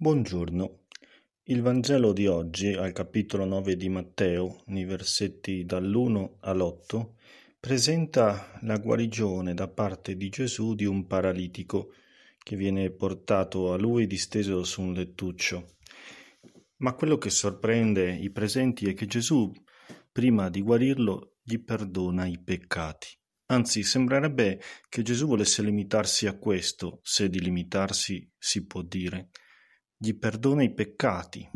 Buongiorno. Il Vangelo di oggi, al capitolo 9 di Matteo, nei versetti dall'1 all'8, presenta la guarigione da parte di Gesù di un paralitico che viene portato a lui disteso su un lettuccio. Ma quello che sorprende i presenti è che Gesù, prima di guarirlo, gli perdona i peccati. Anzi, sembrerebbe che Gesù volesse limitarsi a questo, se di limitarsi si può dire gli perdona i peccati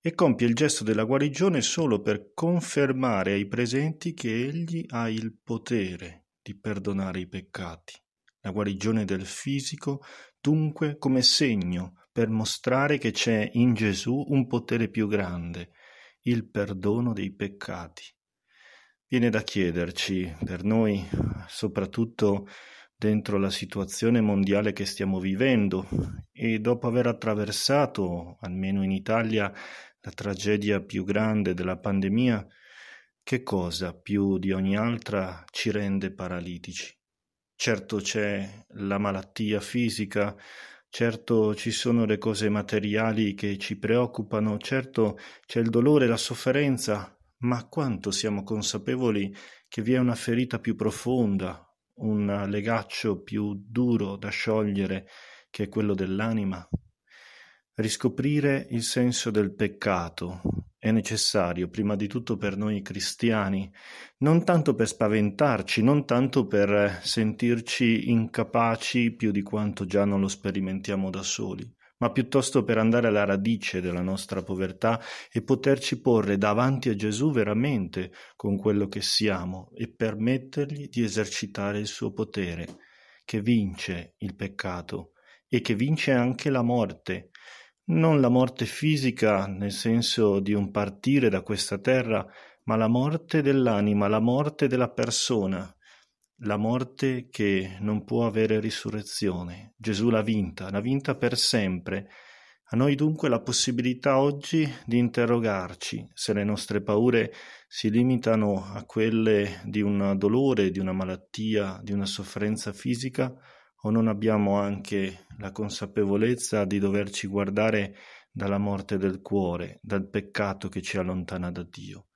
e compie il gesto della guarigione solo per confermare ai presenti che egli ha il potere di perdonare i peccati. La guarigione del fisico, dunque, come segno per mostrare che c'è in Gesù un potere più grande, il perdono dei peccati. Viene da chiederci, per noi soprattutto dentro la situazione mondiale che stiamo vivendo e dopo aver attraversato, almeno in Italia, la tragedia più grande della pandemia, che cosa più di ogni altra ci rende paralitici? Certo c'è la malattia fisica, certo ci sono le cose materiali che ci preoccupano, certo c'è il dolore, la sofferenza, ma quanto siamo consapevoli che vi è una ferita più profonda, un legaccio più duro da sciogliere che quello dell'anima? Riscoprire il senso del peccato è necessario prima di tutto per noi cristiani, non tanto per spaventarci, non tanto per sentirci incapaci più di quanto già non lo sperimentiamo da soli, ma piuttosto per andare alla radice della nostra povertà e poterci porre davanti a Gesù veramente con quello che siamo e permettergli di esercitare il suo potere, che vince il peccato e che vince anche la morte. Non la morte fisica, nel senso di un partire da questa terra, ma la morte dell'anima, la morte della persona, la morte che non può avere risurrezione. Gesù l'ha vinta, l'ha vinta per sempre. A noi dunque la possibilità oggi di interrogarci se le nostre paure si limitano a quelle di un dolore, di una malattia, di una sofferenza fisica o non abbiamo anche la consapevolezza di doverci guardare dalla morte del cuore, dal peccato che ci allontana da Dio.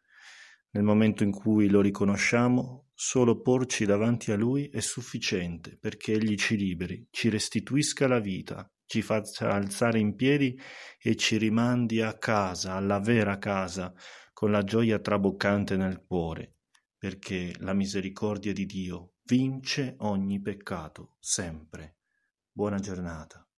Nel momento in cui lo riconosciamo, solo porci davanti a Lui è sufficiente perché Egli ci liberi, ci restituisca la vita, ci faccia alzare in piedi e ci rimandi a casa, alla vera casa, con la gioia traboccante nel cuore, perché la misericordia di Dio vince ogni peccato, sempre. Buona giornata.